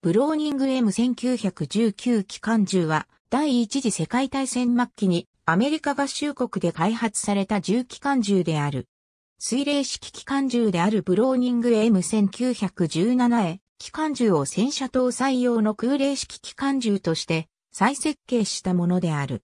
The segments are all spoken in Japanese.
ブローニング M1919 機関銃は、第一次世界大戦末期にアメリカ合衆国で開発された銃機関銃である。水冷式機関銃であるブローニング M1917A 機関銃を戦車搭載用の空冷式機関銃として再設計したものである。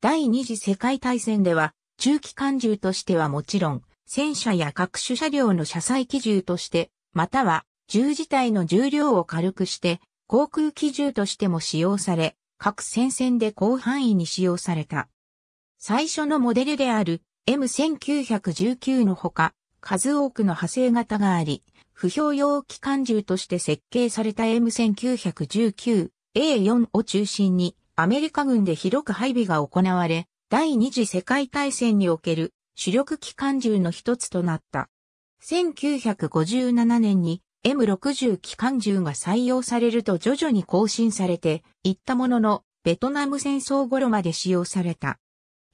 第二次世界大戦では、中機関銃としてはもちろん、戦車や各種車両の車載機銃として、または銃自体の重量を軽くして、航空機銃としても使用され、各戦線で広範囲に使用された。最初のモデルである M1919 のほか、数多くの派生型があり、不評用機関銃として設計された M1919A4 を中心に、アメリカ軍で広く配備が行われ、第二次世界大戦における主力機関銃の一つとなった。1957年に M60 機関銃が採用されると徐々に更新されていったものの、ベトナム戦争頃まで使用された。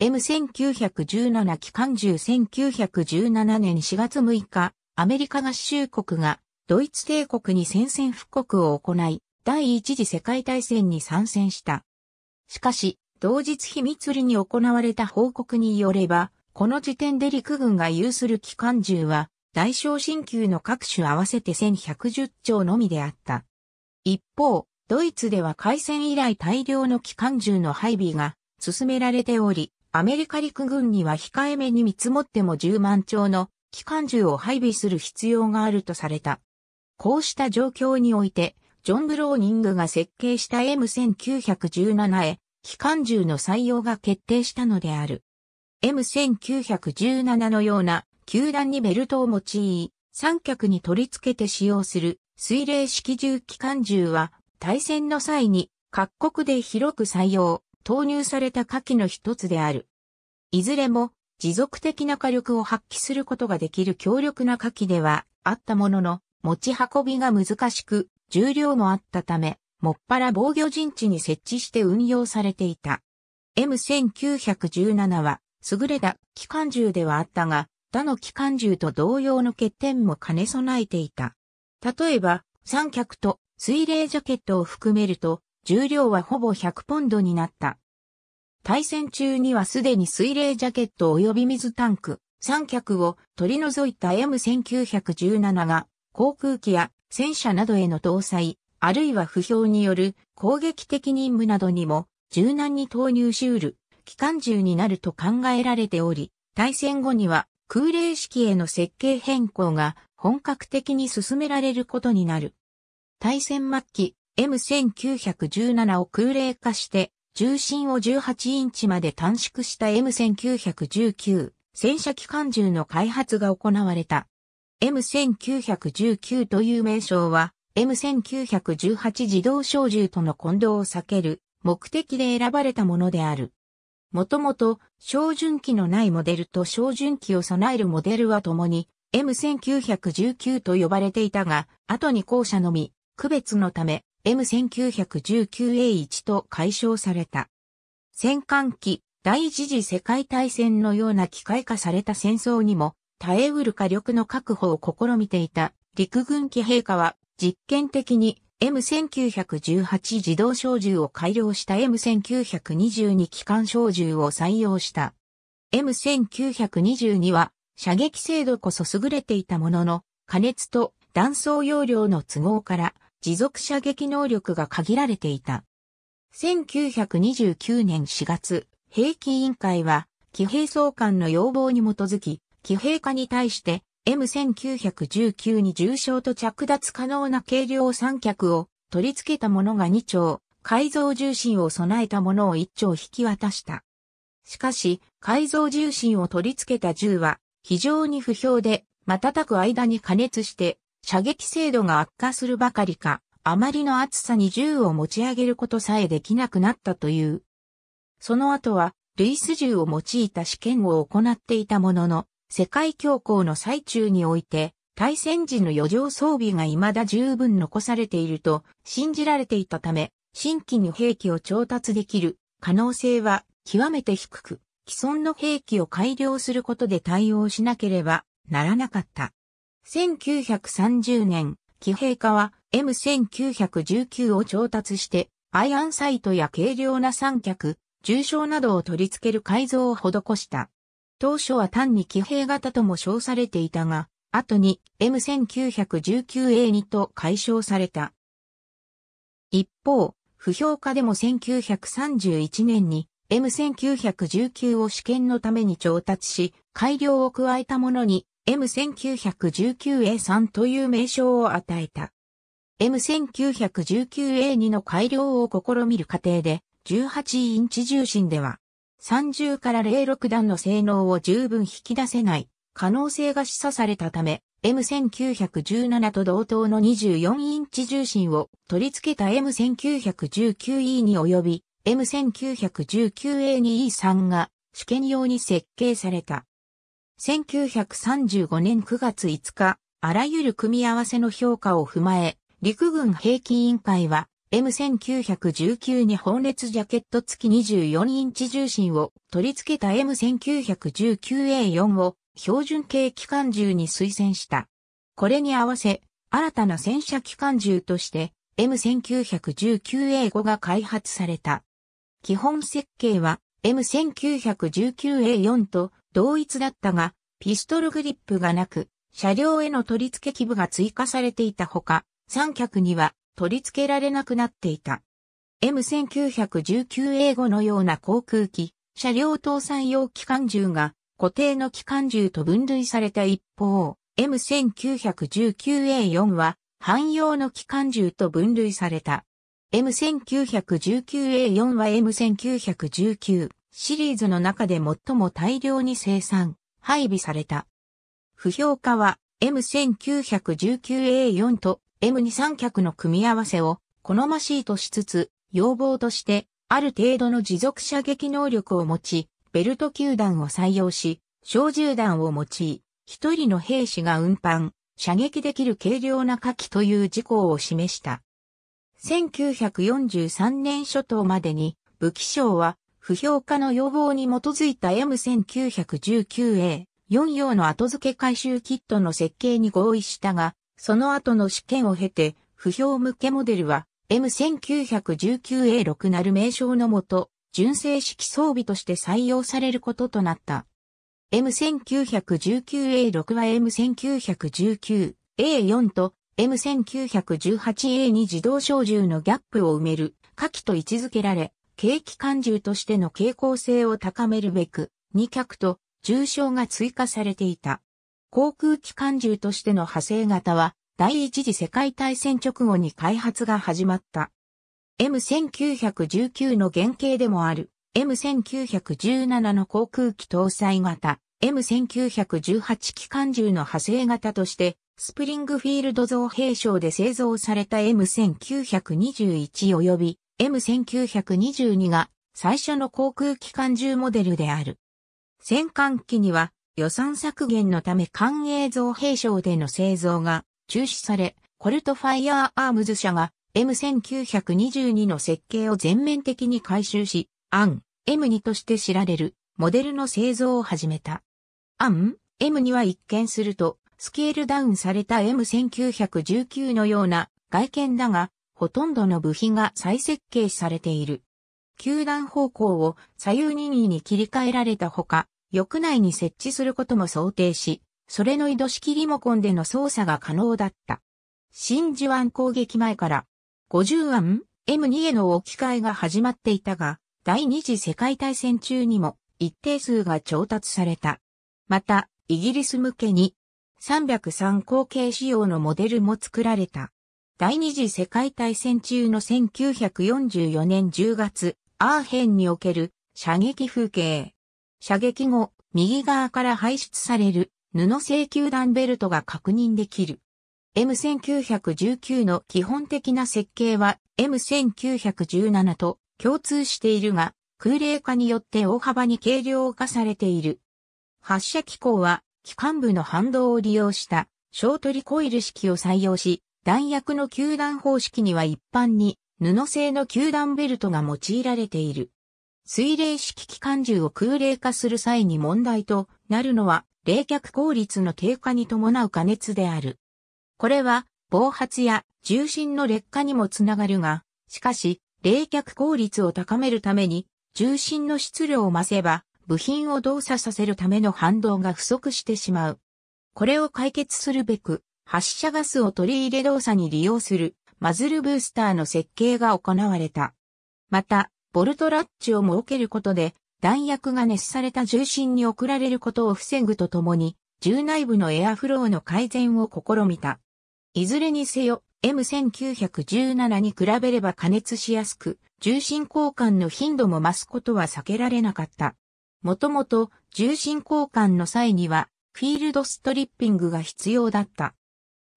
M1917 機関銃1917年4月6日、アメリカ合衆国がドイツ帝国に宣戦布告を行い、第一次世界大戦に参戦した。しかし、同日秘密裏に行われた報告によれば、この時点で陸軍が有する機関銃は、大小新旧の各種合わせて1110丁のみであった。一方、ドイツでは開戦以来大量の機関銃の配備が進められており、アメリカ陸軍には控えめに見積もっても10万丁の機関銃を配備する必要があるとされた。こうした状況において、ジョン・ブローニングが設計した M1917 へ、機関銃の採用が決定したのである。M1917 のような球団にベルトを用い、三脚に取り付けて使用する水冷式重機関銃は、対戦の際に各国で広く採用、投入された火器の一つである。いずれも持続的な火力を発揮することができる強力な火器ではあったものの、持ち運びが難しく、重量もあったため、もっぱら防御陣地に設置して運用されていた。M1917 は優れた機関銃ではあったが、他の機関銃と同様の欠点も兼ね備えていた。例えば、三脚と水冷ジャケットを含めると、重量はほぼ100ポンドになった。対戦中にはすでに水冷ジャケット及び水タンク、三脚を取り除いた M1917 が航空機や戦車などへの搭載、あるいは不評による攻撃的任務などにも柔軟に投入しうる機関銃になると考えられており、対戦後には空冷式への設計変更が本格的に進められることになる。対戦末期 M1917 を空冷化して重心を18インチまで短縮した M1919 戦車機関銃の開発が行われた。M1919 という名称は M1918 自動小銃との混同を避ける目的で選ばれたものである。もともと、照準器のないモデルと照準器を備えるモデルは共に M1919 と呼ばれていたが、後に後者のみ、区別のため M1919A1 と解消された。戦艦機、第一次世界大戦のような機械化された戦争にも、耐えうる火力の確保を試みていた陸軍機陛下は実験的に M1918 自動小銃を改良した M1922 機関小銃を採用した。M1922 は射撃精度こそ優れていたものの、加熱と弾倉容量の都合から持続射撃能力が限られていた。1929年4月、兵器委員会は、騎兵総監の要望に基づき、騎兵化に対して M1919 に重傷と着脱可能な軽量三脚を取り付けたものが2丁、改造重心を備えたものを1丁引き渡した。しかし、改造重心を取り付けた銃は非常に不評で、瞬く間に加熱して射撃精度が悪化するばかりか、あまりの暑さに銃を持ち上げることさえできなくなったという。その後は、ルイス銃を用いた試験を行っていたものの、世界恐慌の最中において、対戦時の余剰装備が未だ十分残されていると信じられていたため、新規に兵器を調達できる可能性は極めて低く、既存の兵器を改良することで対応しなければならなかった。1930年、騎兵化は M1919 を調達して、アイアンサイトや軽量な三脚、重傷などを取り付ける改造を施した。当初は単に騎兵型とも称されていたが、後に M1919A2 と解消された。一方、不評価でも1931年に M1919 を試験のために調達し、改良を加えたものに M1919A3 という名称を与えた。M1919A2 の改良を試みる過程で、18インチ重心では、30から06段の性能を十分引き出せない可能性が示唆されたため、M1917 と同等の24インチ重心を取り付けた M1919E に及び M1919A2E3 が試験用に設計された。1935年9月5日、あらゆる組み合わせの評価を踏まえ、陸軍兵器委員会は M1919 に本列ジャケット付き24インチ重心を取り付けた M1919A4 を標準形機関銃に推薦した。これに合わせ、新たな戦車機関銃として M1919A5 が開発された。基本設計は M1919A4 と同一だったが、ピストルグリップがなく、車両への取り付け基部が追加されていたほか、三脚には取り付けられなくなっていた。M1919A5 のような航空機、車両搭載用機関銃が固定の機関銃と分類された一方、M1919A4 は汎用の機関銃と分類された。M1919A4 は M1919 シリーズの中で最も大量に生産、配備された。不評価は M1919A4 と m 2三脚の組み合わせを好ましいとしつつ、要望として、ある程度の持続射撃能力を持ち、ベルト球弾を採用し、小銃弾を用い、一人の兵士が運搬、射撃できる軽量な火器という事項を示した。1943年初頭までに、武器省は、不評価の要望に基づいた M1919A4 用の後付け回収キットの設計に合意したが、その後の試験を経て、不評向けモデルは M1919A6 なる名称のもと、純正式装備として採用されることとなった。M1919A6 は M1919A4 と M1918A2 自動小銃のギャップを埋める下記と位置づけられ、軽機関銃としての傾向性を高めるべく、2脚と重傷が追加されていた。航空機関銃としての派生型は、第一次世界大戦直後に開発が始まった。M1919 の原型でもある M1917 の航空機搭載型 M1918 機関銃の派生型としてスプリングフィールド造兵廠で製造された M1921 及び M1922 が最初の航空機関銃モデルである。戦艦機には予算削減のため官営造兵省での製造が中止され、コルトファイアーアームズ社が M1922 の設計を全面的に回収し、アン、M2 として知られるモデルの製造を始めた。アン、M2 は一見するとスケールダウンされた M1919 のような外見だが、ほとんどの部品が再設計されている。球団方向を左右意に切り替えられたほか、翼内に設置することも想定し、それの移動式リモコンでの操作が可能だった。真珠湾攻撃前から、50湾 M2 への置き換えが始まっていたが、第二次世界大戦中にも一定数が調達された。また、イギリス向けに303後継仕様のモデルも作られた。第二次世界大戦中の1944年10月、アーヘンにおける射撃風景、射撃後、右側から排出される布製球団ベルトが確認できる。M1919 の基本的な設計は M1917 と共通しているが、空冷化によって大幅に軽量化されている。発射機構は、機関部の反動を利用した、ショートリコイル式を採用し、弾薬の球団方式には一般に、布製の球団ベルトが用いられている。水冷式機関銃を空冷化する際に問題となるのは冷却効率の低下に伴う加熱である。これは暴発や重心の劣化にもつながるが、しかし冷却効率を高めるために重心の質量を増せば部品を動作させるための反動が不足してしまう。これを解決するべく、発射ガスを取り入れ動作に利用するマズルブースターの設計が行われた。また、ボルトラッチを設けることで、弾薬が熱された重心に送られることを防ぐとともに、重内部のエアフローの改善を試みた。いずれにせよ、M1917 に比べれば加熱しやすく、重心交換の頻度も増すことは避けられなかった。もともと、重心交換の際には、フィールドストリッピングが必要だった。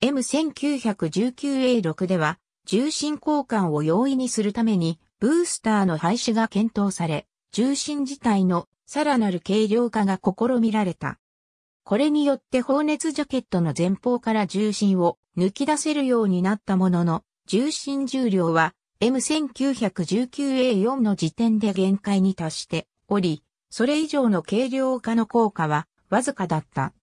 M1919A6 では、重心交換を容易にするために、ブースターの廃止が検討され、重心自体のさらなる軽量化が試みられた。これによって放熱ジャケットの前方から重心を抜き出せるようになったものの、重心重量は M1919A4 の時点で限界に達しており、それ以上の軽量化の効果はわずかだった。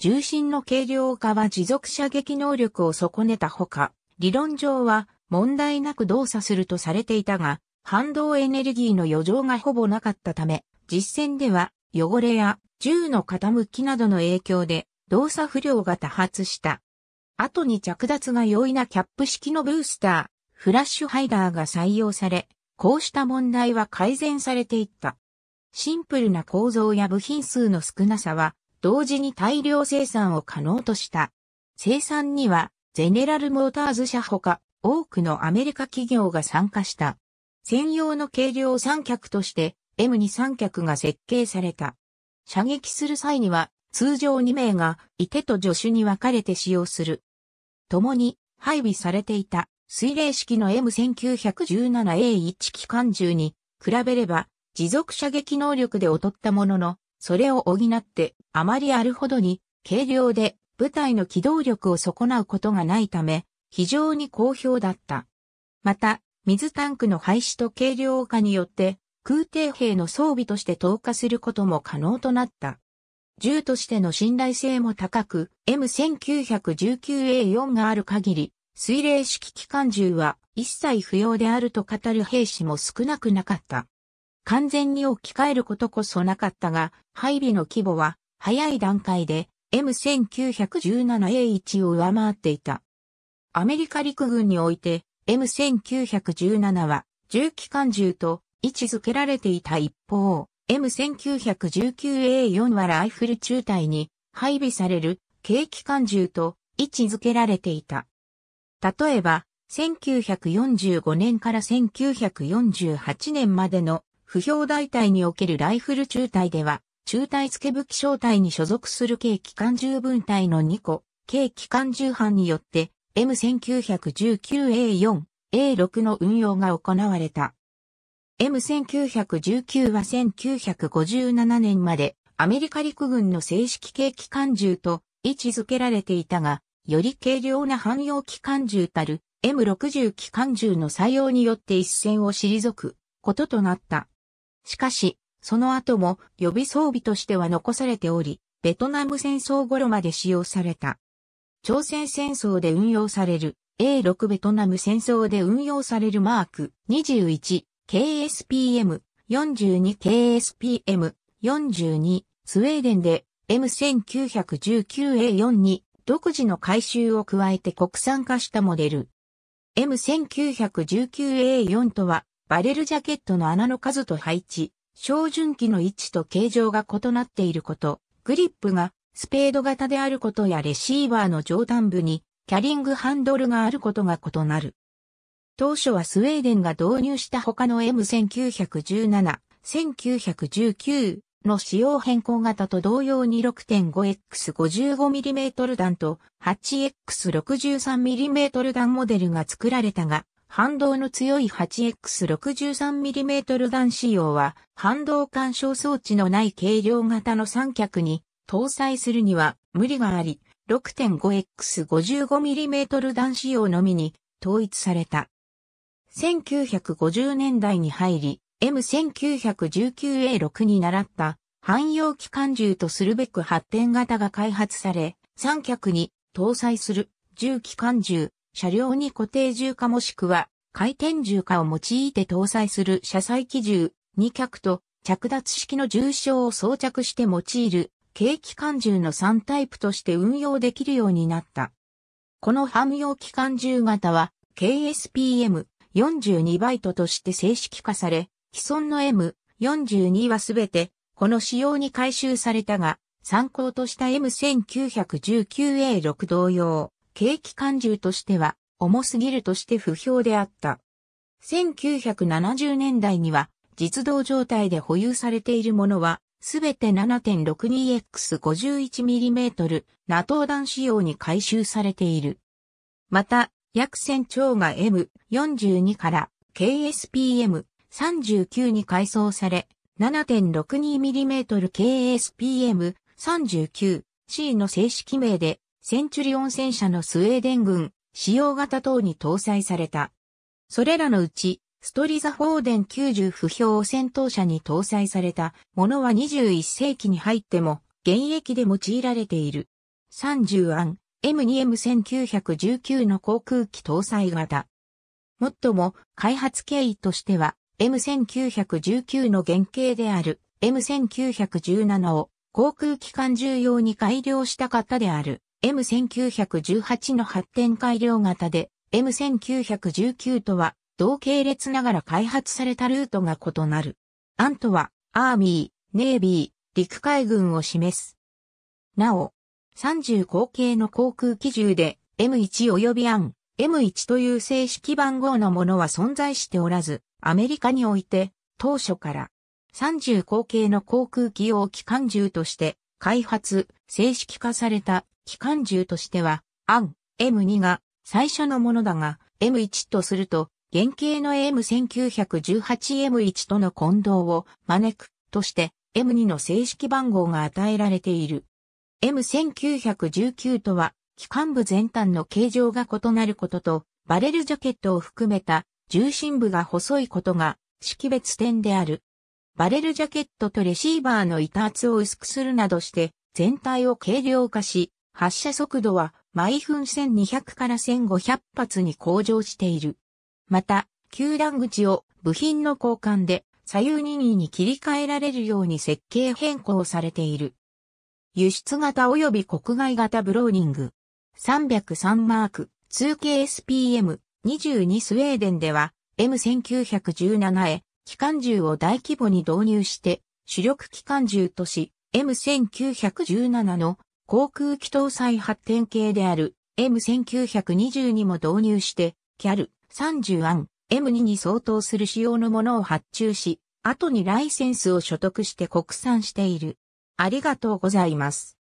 重心の軽量化は持続射撃能力を損ねたほか、理論上は問題なく動作するとされていたが、反動エネルギーの余剰がほぼなかったため、実践では汚れや銃の傾きなどの影響で動作不良が多発した。後に着脱が容易なキャップ式のブースター、フラッシュハイダーが採用され、こうした問題は改善されていった。シンプルな構造や部品数の少なさは、同時に大量生産を可能とした。生産にはゼネラルモーターズ社ほか、多くのアメリカ企業が参加した。専用の軽量三脚として M2 三脚が設計された。射撃する際には通常2名がいてと助手に分かれて使用する。共に配備されていた水冷式の M1917A1 機関銃に比べれば持続射撃能力で劣ったものの、それを補ってあまりあるほどに軽量で部隊の機動力を損なうことがないため、非常に好評だった。また、水タンクの廃止と軽量化によって、空挺兵の装備として投下することも可能となった。銃としての信頼性も高く、M1919A4 がある限り、水冷式機関銃は一切不要であると語る兵士も少なくなかった。完全に置き換えることこそなかったが、配備の規模は早い段階で M1917A1 を上回っていた。アメリカ陸軍において M1917 は重機関銃と位置づけられていた一方、M1919A4 はライフル中隊に配備される軽機関銃と位置づけられていた。例えば、1945年から1948年までの不評大隊におけるライフル中隊では、中隊付武器小隊に所属する軽機関銃分隊の2個、軽機関銃班によって M1919A4、A6 の運用が行われた。M1919 は1957年までアメリカ陸軍の正式軽機関銃と位置づけられていたが、より軽量な汎用機関銃たる M60 機関銃の採用によって一線を退くこととなった。しかし、その後も予備装備としては残されており、ベトナム戦争頃まで使用された。朝鮮戦争で運用される A6 ベトナム戦争で運用されるマーク 21KSPM 42KSPM 42スウェーデンで M1919A4 に独自の回収を加えて国産化したモデル。M1919A4 とはバレルジャケットの穴の数と配置、照準器の位置と形状が異なっていること、グリップがスペード型であることやレシーバーの上端部にキャリングハンドルがあることが異なる。当初はスウェーデンが導入した他の M1917、1919の仕様変更型と同様に 6.5x55mm 弾と 8x63mm 弾モデルが作られたが、反動の強い 8X63mm 弾仕様は、反動干渉装置のない軽量型の三脚に搭載するには無理があり、6.5X55mm 弾仕様のみに統一された。1950年代に入り、M1919A6 に習った汎用機関銃とするべく発展型が開発され、三脚に搭載する銃機関銃車両に固定重化もしくは回転重化を用いて搭載する車載機銃、2脚と着脱式の重傷を装着して用いる軽機関銃の3タイプとして運用できるようになった。この汎用機関銃型は KSPM42 バイトとして正式化され、既存の M42 はすべてこの仕様に回収されたが、参考とした M1919A6 同様、景気感受としては、重すぎるとして不評であった。1970年代には、実動状態で保有されているものは、すべて 7.62X51mm ナトー弾仕様に回収されている。また、約船長が M42 から KSPM39 に改装され、7.62mm KSPM39C の正式名でセンチュリオン戦車のスウェーデン軍、使用型等に搭載された。それらのうち、ストリザフォーデン90不評戦闘車に搭載されたものは21世紀に入っても現役で用いられている。30案 M2M1919 の航空機搭載型。もっとも開発経緯としては M1919 の原型である M1917 を航空機関重要に改良した方である。M1918 の発展改良型で M1919 とは同系列ながら開発されたルートが異なる。アンとはアーミー、ネイビー、陸海軍を示す。なお、30口径の航空機銃で M1 及びアン、M1 という正式番号のものは存在しておらず、アメリカにおいて当初から30口径の航空機用機関銃として開発、正式化された機関銃としては、アン M2 が最初のものだが、M1 とすると、原型の M1918M1 との混同を招くとして M2 の正式番号が与えられている。M1919 とは機関部全端の形状が異なることとバレルジャケットを含めた重心部が細いことが識別点である。バレルジャケットとレシーバーの板厚を薄くするなどして全体を軽量化し発射速度は毎分1200から1500発に向上している。また、球団口を部品の交換で左右任意に切り替えられるように設計変更されている。輸出型及び国外型ブローニング。303マーク 2KSPM22 スウェーデンでは M1917 へ機関銃を大規模に導入して主力機関銃とし M1917 の航空機搭載発展系である M1920 にも導入して、キャル30案 M2 に相当する仕様のものを発注し、後にライセンスを所得して国産している。ありがとうございます。